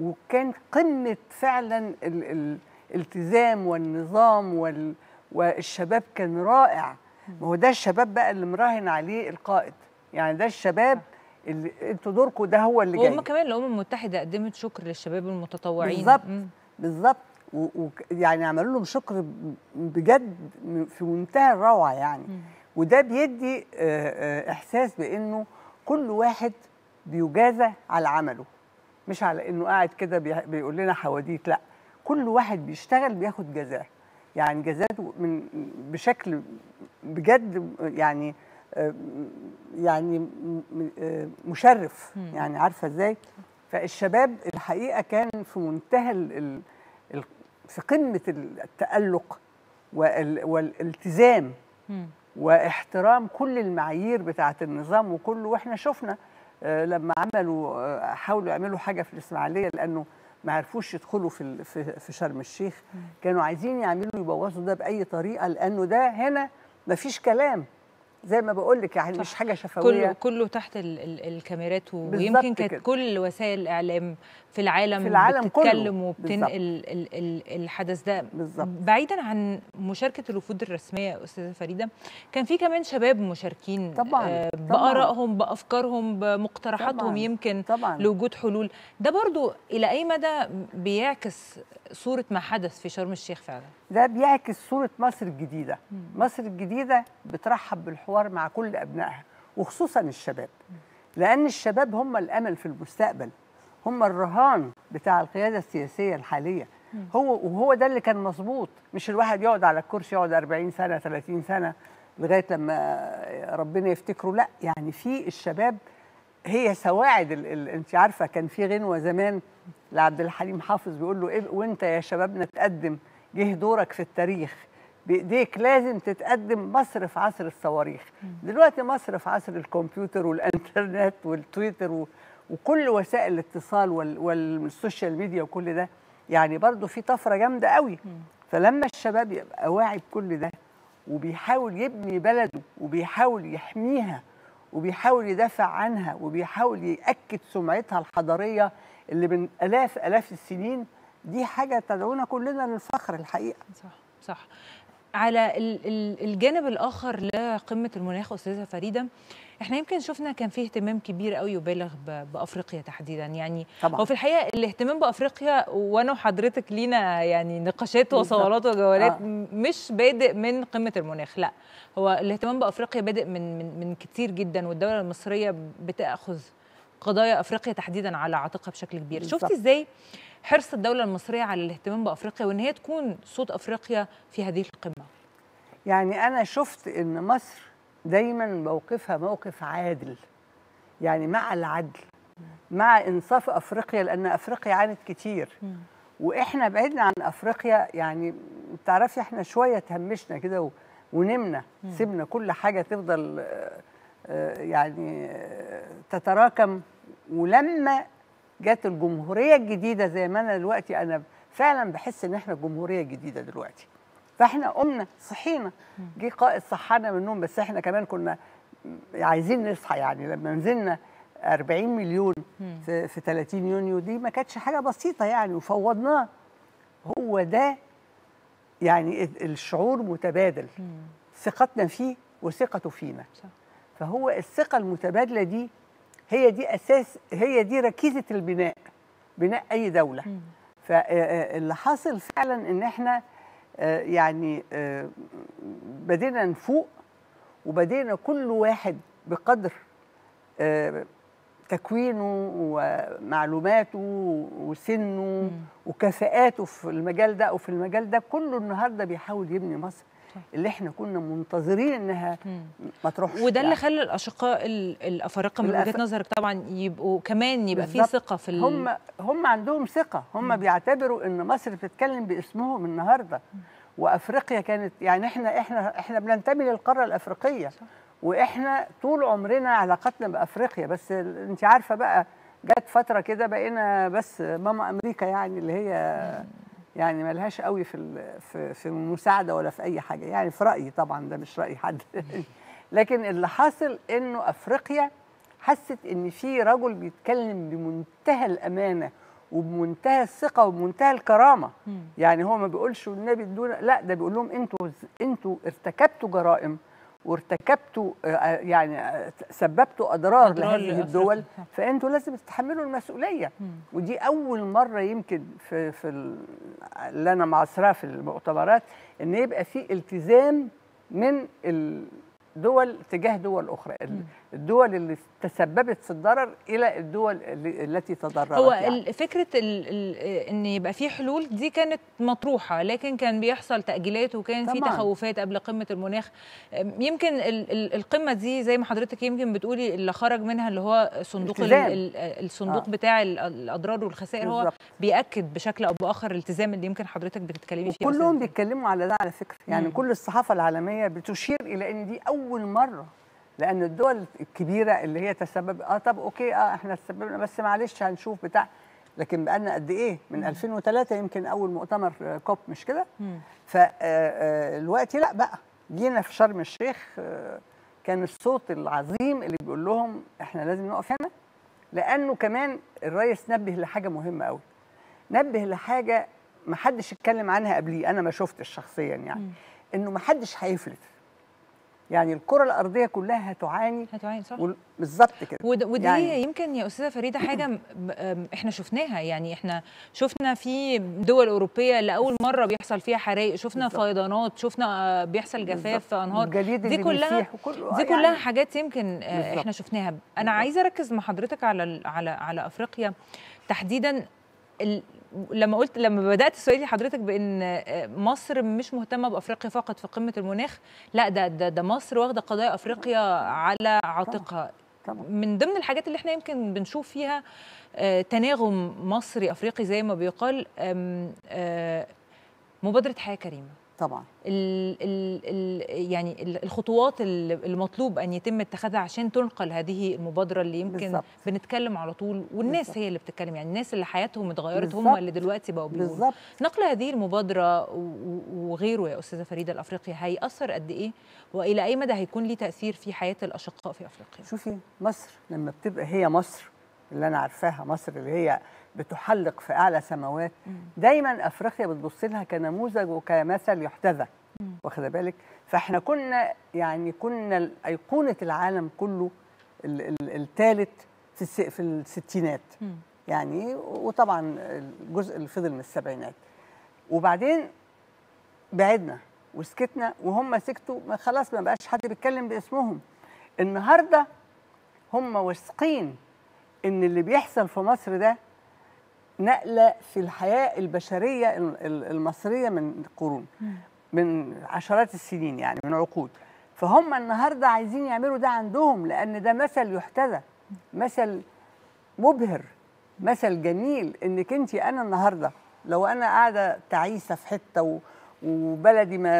وكان قمة فعلا الالتزام والنظام وال والشباب كان رائع ما هو ده الشباب بقى اللي مراهن عليه القائد يعني ده الشباب اللي انتوا دوركم ده هو اللي جاي وهم
كمان الامم المتحده قدمت شكر للشباب المتطوعين بالظبط
بالظبط ويعني عملوا لهم شكر بجد في منتهى الروعه يعني م. وده بيدي آه، آه، احساس بانه كل واحد بيجازى على عمله مش على انه قاعد كده بيقول لنا حواديت لا كل واحد بيشتغل بياخد جزاه يعني جزاته من بشكل بجد يعني آه، يعني آه، مشرف يعني عارفه ازاي فالشباب الحقيقه كان في منتهى الـ الـ في قمه التالق والالتزام واحترام كل المعايير بتاعه النظام وكله واحنا شفنا آه، لما عملوا حاولوا يعملوا حاجه في الاسماعيليه لانه ما عرفوش يدخلوا في في شرم الشيخ كانوا عايزين يعملوا يبوظوا ده باي طريقه لانه ده هنا ما فيش كلام زي ما
بقول لك يعني مش حاجه شفويه كله كله تحت الـ الـ الكاميرات ويمكن كانت كل وسائل الاعلام في العالم, في العالم بتتكلم كله. وبتنقل الـ الـ الحدث ده بالزبط. بعيدا عن مشاركه الوفود الرسميه استاذه فريده كان في كمان شباب مشاركين آه، طبعا بارائهم بافكارهم بمقترحاتهم طبعاً. يمكن طبعاً. لوجود حلول ده برضو الى اي مدى بيعكس صوره ما حدث في شرم الشيخ فعلا ده بيعكس
صورة مصر الجديدة مصر
الجديدة بترحب بالحوار مع
كل أبنائها وخصوصا الشباب لأن الشباب هم الأمل في المستقبل هم الرهان بتاع القيادة السياسية الحالية هو وهو ده اللي كان مظبوط مش الواحد يقعد على الكرسي يقعد 40 سنة 30 سنة لغاية لما ربنا يفتكره لا يعني في الشباب هي سواعد ال ال انت عارفه كان في غنوه زمان لعبد الحليم حافظ بيقول له إيه وانت يا شبابنا تقدم جه دورك في التاريخ بايديك لازم تتقدم مصر في عصر الصواريخ دلوقتي مصر في عصر الكمبيوتر والانترنت والتويتر و... وكل وسائل الاتصال وال... والسوشيال ميديا وكل ده يعني برضو في طفره جامده قوي فلما الشباب يبقى واعي بكل ده وبيحاول يبني بلده وبيحاول يحميها وبيحاول يدافع عنها وبيحاول يأكد سمعتها الحضارية اللي من ألاف ألاف السنين دي حاجه تدعونا كلنا للفخر الحقيقه
صح صح على الجانب الاخر لقمه المناخ استاذه فريده احنا يمكن شفنا كان في اهتمام كبير قوي يبالغ بافريقيا تحديدا يعني طبعا هو في الحقيقه الاهتمام بافريقيا وانا وحضرتك لينا يعني نقاشات وصولات وجولات آه. مش بادئ من قمه المناخ لا هو الاهتمام بافريقيا بادئ من من, من كتير جدا والدوله المصريه بتاخذ قضايا افريقيا تحديدا على عاتقها بشكل كبير شفتي ازاي حرص الدوله المصريه على الاهتمام بافريقيا وان هي تكون صوت افريقيا في هذه القمه
يعني انا شفت ان مصر دايما موقفها موقف عادل يعني مع العدل مع انصاف افريقيا لان افريقيا عانت كتير واحنا بعدنا عن افريقيا يعني تعرفي احنا شويه تهمشنا كده ونمنا سيبنا كل حاجه تفضل آه، يعني آه، تتراكم ولما جت الجمهوريه الجديده زي ما انا دلوقتي انا فعلا بحس ان احنا الجمهوريه الجديده دلوقتي فاحنا قمنا صحينا جه قائد صحانا من النوم بس احنا كمان كنا عايزين نصحى يعني لما نزلنا 40 مليون في, في 30 يونيو دي ما كانتش حاجه بسيطه يعني وفوضناه هو ده يعني الشعور متبادل ثقتنا فيه وثقته فينا صح. فهو الثقه المتبادله دي هي دي اساس هي دي ركيزه البناء بناء اي دوله فاللي آه، آه، حاصل فعلا ان احنا آه، يعني بدينا نفوق وبدينا كل واحد بقدر تكوينه ومعلوماته وسنه وكفاءاته في المجال ده وفي المجال ده كله النهارده بيحاول يبني مصر اللي احنا كنا منتظرين انها ما تروحش وده يعني. اللي
خلى الاشقاء الافارقه من وجهه نظرك طبعا يبقوا كمان يبقى في ثقه في هم
هم عندهم ثقه هم بيعتبروا ان مصر بتتكلم باسمهم النهارده وافريقيا كانت يعني احنا احنا احنا بننتمي للقاره الافريقيه صح. واحنا طول عمرنا علاقتنا بافريقيا بس انت عارفه بقى جت فتره كده بقينا بس ماما امريكا يعني اللي هي يعني ملهاش قوي في في في ولا في اي حاجه يعني في رايي طبعا ده مش راي حد لكن اللي حاصل انه افريقيا حست ان في رجل بيتكلم بمنتهى الامانه وبمنتهى الثقه وبمنتهى الكرامه يعني هو ما بيقولش والنبي ادونا لا ده بيقول لهم انتوا انتوا ارتكبتوا جرائم وارتكبتوا آه، آه، يعني آه، سببتوا اضرار, أضرار لهذه الدول فانتوا لازم تتحملوا المسؤوليه ودي اول مره يمكن في في اللي انا معاصراه في المؤتمرات ان يبقى في التزام من دول تجاه دول اخرى الدول اللي تسببت في الضرر الى الدول التي تضررت هو يعني.
فكره الـ الـ ان يبقى في حلول دي كانت مطروحه لكن كان بيحصل تاجيلات وكان في تخوفات قبل قمه المناخ يمكن القمه دي زي ما حضرتك يمكن بتقولي اللي خرج منها اللي هو صندوق الصندوق آه. بتاع الاضرار والخسائر بالزبط. هو بياكد بشكل او باخر الالتزام اللي يمكن حضرتك بتتكلمي فيه كلهم
بيتكلموا على ده على فكره يعني مم. كل الصحافه العالميه بتشير الى ان دي اول اول مره لان الدول الكبيره اللي هي تسبب اه طب اوكي اه احنا تسببنا بس معلش هنشوف بتاع لكن بقالنا قد ايه من 2003 يمكن اول مؤتمر كوب مش كده فالوقت آه، آه، لا بقى جينا في شرم الشيخ آه، كان الصوت العظيم اللي بيقول لهم احنا لازم نقف هنا لانه كمان الرئيس نبه لحاجه مهمه قوي نبه لحاجه ما حدش اتكلم عنها قبليه انا ما شفتش شخصيا يعني انه ما حدش هيفلت يعني الكره الارضيه كلها هتعاني هتعاني صح بالظبط كده ود ودي يعني
يمكن يا استاذه فريده حاجه احنا شفناها يعني احنا شفنا في دول اوروبيه لاول مره بيحصل فيها حرائق شفنا بالزبط. فيضانات شفنا آه، بيحصل جفاف في انهار دي كلها دي يعني كلها يعني حاجات يمكن آه، بالزبط. احنا شفناها انا عايزه اركز مع حضرتك على على على افريقيا تحديدا لما قلت لما بدات سؤالي لحضرتك بان آه، مصر مش مهتمه بافريقيا فقط في قمه المناخ لا ده ده, ده مصر واخده قضايا افريقيا على عاتقها طبعا. من ضمن الحاجات اللي احنا يمكن بنشوف فيها آه، تناغم مصري افريقي زي ما بيقال آه، مبادره حياه كريمه طبعا ال ال ال يعني الخطوات المطلوب ان يتم اتخاذها عشان تنقل هذه المبادره اللي يمكن بالزبط. بنتكلم على طول والناس بالزبط. هي اللي بتتكلم يعني الناس اللي حياتهم اتغيرت هم اللي دلوقتي بقوا بيقولوا نقل هذه المبادره وغيره يا استاذه فريده الافريقي هياثر قد ايه والى اي مدى هيكون ليه تاثير في حياه الاشقاء في افريقيا
شوفي مصر لما بتبقى هي مصر اللي انا عارفاها مصر اللي هي بتحلق في اعلى سماوات دايما افريقيا بتبص لها كنموذج وكمثل يحتذى واخده بالك فاحنا كنا يعني كنا ايقونه العالم كله الثالث في الستينات يعني وطبعا الجزء اللي فضل من السبعينات وبعدين بعدنا وسكتنا وهم سكتوا ما خلاص ما بقاش حد بيتكلم باسمهم النهارده هم واثقين ان اللي بيحصل في مصر ده نقله في الحياه البشريه المصريه من قرون من عشرات السنين يعني من عقود فهم النهارده عايزين يعملوا ده عندهم لان ده مثل يحتذى مثل مبهر مثل جميل انك انت انا النهارده لو انا قاعده تعيسه في حته وبلدي ما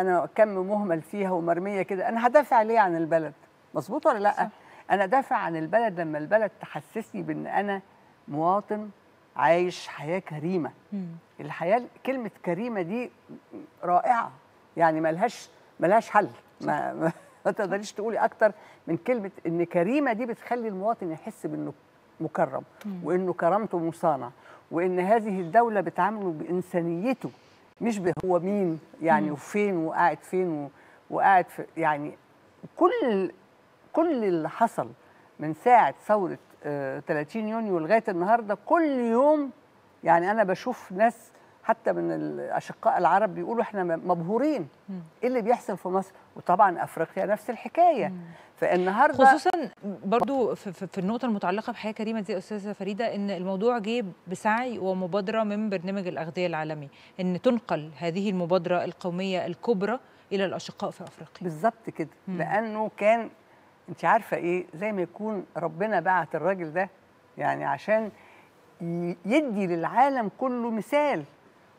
انا كم مهمل فيها ومرميه كده انا هدافع ليه عن البلد مظبوط ولا لا صح. انا دافع عن البلد لما البلد تحسسني بان انا مواطن عايش حياه كريمه مم. الحياه كلمه كريمه دي رائعه يعني ملهاش ملهاش حل ما, ما, ما تقدريش تقولي اكتر من كلمه ان كريمه دي بتخلي المواطن يحس بانه مكرم وانه كرامته مصانع وان هذه الدوله بتعامله بانسانيته مش هو مين يعني مم. وفين وقاعد فين وقاعد في يعني كل كل اللي حصل من ساعه ثوره 30 يونيو لغايه النهارده كل يوم يعني انا بشوف ناس حتى من الاشقاء العرب بيقولوا احنا مبهورين ايه اللي بيحصل في مصر وطبعا افريقيا نفس الحكايه فالنهارده خصوصا
برضو في, في النقطه المتعلقه بحياه كريمه دي استاذه فريده ان الموضوع جه بسعي ومبادره من برنامج الاغذيه العالمي ان تنقل هذه المبادره القوميه الكبرى الى الاشقاء في افريقيا بالظبط كده مم. لانه كان
انت عارفه ايه زي ما يكون ربنا بعت الراجل ده يعني عشان يدي للعالم كله مثال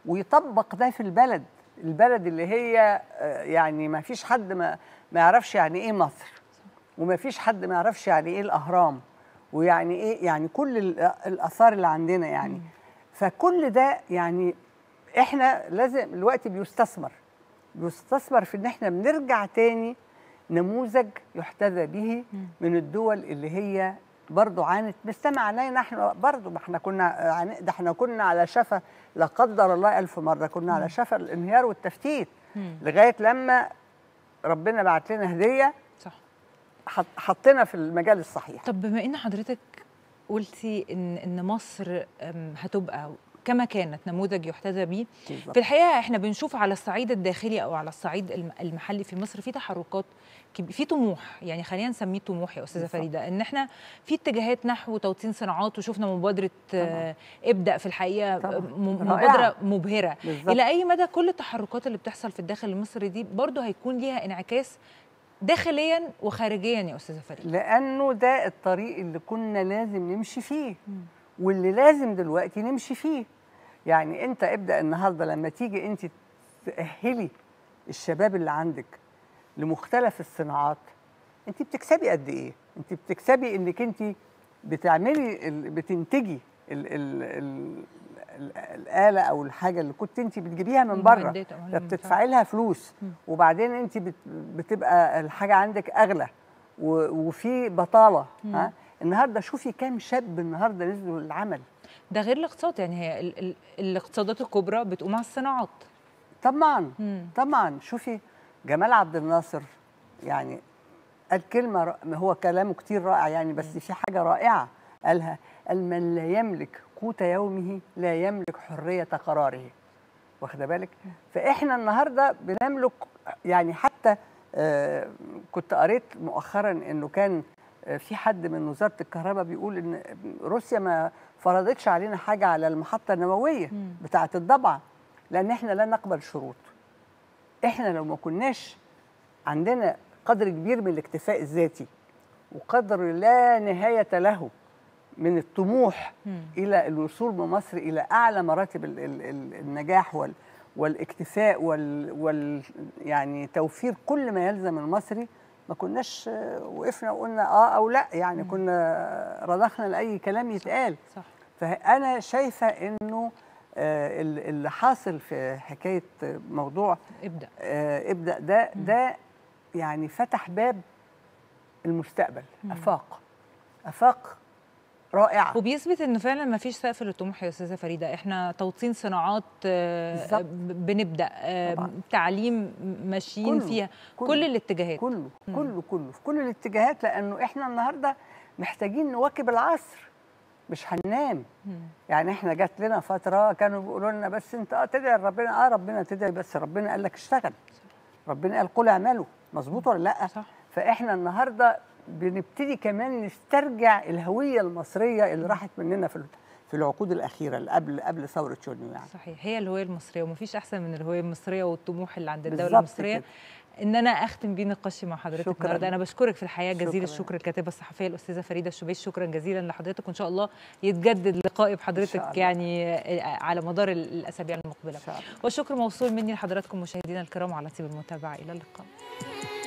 ويطبق ده في البلد البلد اللي هي آه، يعني ما فيش حد ما ما يعرفش يعني ايه مصر وما فيش حد ما يعرفش يعني ايه الاهرام ويعني ايه يعني كل آه، الاثار اللي عندنا يعني فكل ده يعني احنا لازم الوقت بيستثمر بيستثمر في ان احنا بنرجع تاني نموذج يحتذى به من الدول اللي هي برضه عانت مستمع علينا احنا برضه ما احنا كنا ده احنا كنا على شفا لا قدر الله ألف مرة كنا على شفا الانهيار والتفتيت لغاية لما ربنا بعت لنا هدية صح
حطينا في المجال الصحيح طب بما ان حضرتك قلتي ان ان مصر هتبقى كما كانت نموذج يحتذى به في الحقيقه احنا بنشوف على الصعيد الداخلي او على الصعيد المحلي في مصر في تحركات في طموح يعني خلينا نسميه طموح يا استاذه فريده ان احنا في اتجاهات نحو توطين صناعات وشفنا مبادره طبعا. ابدا في الحقيقه طبعا. مبادره مبهره بالزبط. الى اي مدى كل التحركات اللي بتحصل في الداخل المصري دي برضه هيكون ليها انعكاس داخليا وخارجيا يا استاذه فريده
لانه ده الطريق اللي كنا لازم نمشي فيه م. واللي لازم دلوقتي نمشي فيه يعني انت ابدا النهارده لما تيجي انت تاهلي الشباب اللي عندك لمختلف الصناعات انت بتكسبي قد ايه انت بتكسبي انك انت بتعملي بتنتجي ال ال ال الاله او الحاجه اللي كنت انت بتجيبيها من بره فبتدفعي لها فلوس وبعدين انت بتبقى الحاجه عندك اغلى وفي بطاله ها النهارده شوفي كام شاب النهارده نزلوا للعمل
ده غير الاقتصاد يعني هي ال ال الاقتصادات الكبرى بتقوم على الصناعات طبعا مم. طبعا شوفي جمال عبد الناصر يعني قال
كلمه هو كلامه كتير رائع يعني بس مم. في حاجه رائعه قالها قال من لا يملك قوت يومه لا يملك حريه قراره واخده بالك فاحنا النهارده بنملك يعني حتى آه كنت قريت مؤخرا انه كان آه، في حد من وزاره الكهرباء بيقول ان روسيا ما فرضتش علينا حاجه على المحطه النوويه بتاعه الضبعه لان احنا لا نقبل شروط احنا لو ما كناش عندنا قدر كبير من الاكتفاء الذاتي وقدر لا نهايه له من الطموح م. الى الوصول بمصر الى اعلى مراتب النجاح والاكتفاء وال يعني توفير كل ما يلزم المصري ما كناش آه، وقفنا وقلنا اه او لا يعني كنا رضخنا لاي كلام يتقال صح فانا شايفه انه آه، اللي حاصل في حكايه موضوع ابدا آه، ابدا ده ده يعني فتح باب المستقبل
افاق افاق رائعه وبيثبت انه فعلا ما فيش سقف للطموح يا استاذه فريده احنا توطين صناعات آه، بنبدا آه، طبعا. تعليم ماشيين فيها كله. كل الاتجاهات كله مم. كله كله في كل
الاتجاهات لانه احنا النهارده محتاجين نواكب العصر مش هننام مم. يعني احنا جات لنا فتره كانوا بيقولوا لنا بس انت اه تدعي ربنا اه ربنا تدعي بس ربنا قال لك اشتغل ربنا قال قل اعملوا مظبوط ولا لا صح. فاحنا النهارده بنبتدي كمان نسترجع الهويه المصريه اللي راحت مننا في في العقود الاخيره اللي قبل قبل ثوره شونيو يعني
صحيح هي الهويه المصريه ومفيش احسن من الهويه المصريه والطموح اللي عند الدوله المصريه كده. ان انا اختم بيه نقاشي مع حضرتك شكرا. النهارده انا بشكرك في الحقيقه جزيل الشكر الكاتبه الصحفيه الاستاذه فريده الشبيش شكرا جزيلا لحضرتك وان شاء الله يتجدد لقائي بحضرتك يعني آه، على مدار الاسابيع المقبله والشكر موصول مني لحضراتكم مشاهدينا الكرام على طيب المتابعه الى اللقاء